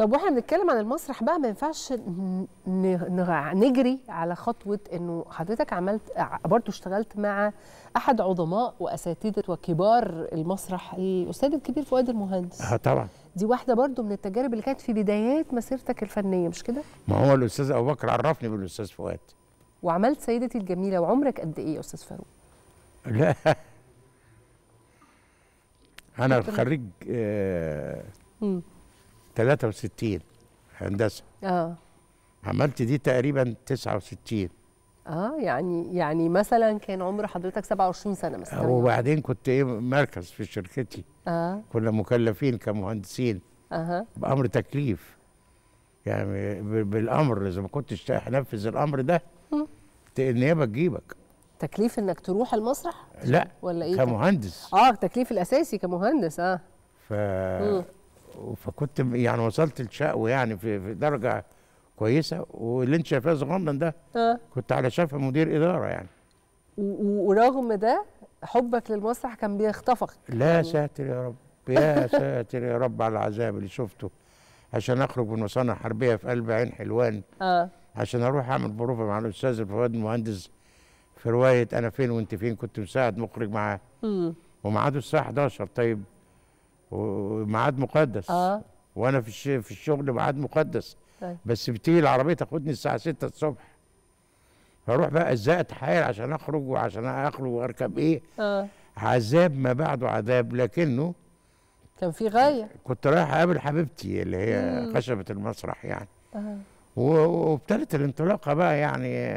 طب واحنا بنتكلم عن المسرح بقى ما ينفعش نجري على خطوه انه حضرتك عملت برضه اشتغلت مع احد عظماء واساتذه وكبار المسرح الاستاذ الكبير فؤاد المهندس اه طبعا دي واحده برضه من التجارب اللي كانت في بدايات مسيرتك الفنيه مش كده ما هو الاستاذ ابو بكر عرفني بالاستاذ فؤاد وعملت سيدتي الجميله وعمرك قد ايه يا استاذ فاروق لا انا خريج آه 63 هندسه اه عملت دي تقريبا 69 اه يعني يعني مثلا كان عمر حضرتك 27 سنه مثلا وبعدين كنت ايه مركز في شركتي اه كنا مكلفين كمهندسين اها بامر تكليف يعني بالامر اذا ما كنتش هنفذ الامر ده النيابه تجيبك تكليف انك تروح المسرح لا ولا ايه كمهندس اه التكليف الاساسي كمهندس اه ف فكنت يعني وصلت لشقو يعني في, في درجه كويسه واللي انت شايفاه صغنن ده أه. كنت على شاف مدير اداره يعني ورغم ده حبك للمسرح كان بيخطفك لا يعني. ساتر يا رب يا ساتر يا رب على العذاب اللي شفته عشان اخرج من مصانع حربيه في قلب عين حلوان أه. عشان اروح اعمل بروفه مع الاستاذ الفؤاد المهندس في روايه انا فين وانت فين كنت مساعد مخرج معاه امم وميعاده الساعه 11 طيب وميعاد مقدس اه وانا في في الشغل ميعاد مقدس طيب. بس بتيجي العربيه تاخدني الساعه 6 الصبح فاروح بقى ازاي اتحايل عشان اخرج وعشان اخرج واركب ايه اه عذاب ما بعده عذاب لكنه كان في غايه كنت رايح اقابل حبيبتي اللي هي خشبه المسرح يعني آه. وابتدت الانطلاقه بقى يعني